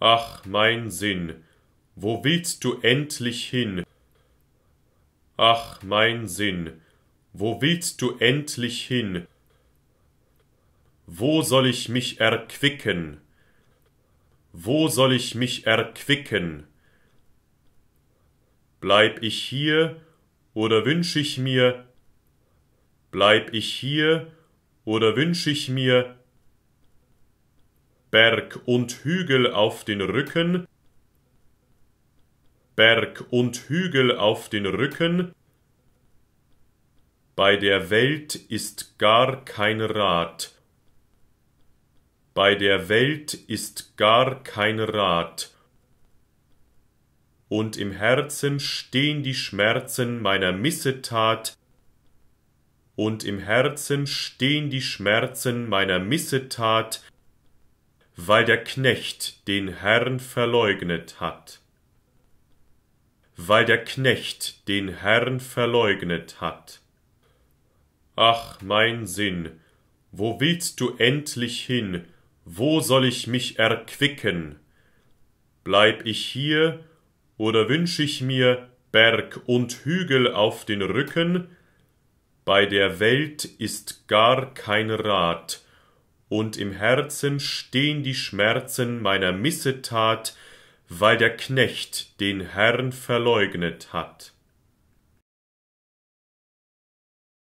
Ach, mein Sinn, wo willst du endlich hin? Ach, mein Sinn, wo willst du endlich hin? Wo soll ich mich erquicken? Wo soll ich mich erquicken? Bleib ich hier oder wünsch ich mir? Bleib ich hier oder wünsch ich mir? Berg und Hügel auf den Rücken, Berg und Hügel auf den Rücken, bei der Welt ist gar kein Rat. Bei der Welt ist gar kein Rat. Und im Herzen stehen die Schmerzen meiner Missetat. Und im Herzen stehen die Schmerzen meiner Missetat weil der Knecht den Herrn verleugnet hat. Weil der Knecht den Herrn verleugnet hat. Ach, mein Sinn, wo willst du endlich hin, wo soll ich mich erquicken? Bleib ich hier, oder wünsch ich mir Berg und Hügel auf den Rücken? Bei der Welt ist gar kein Rat, und im Herzen stehn die Schmerzen meiner Missetat, weil der Knecht den Herrn verleugnet hat.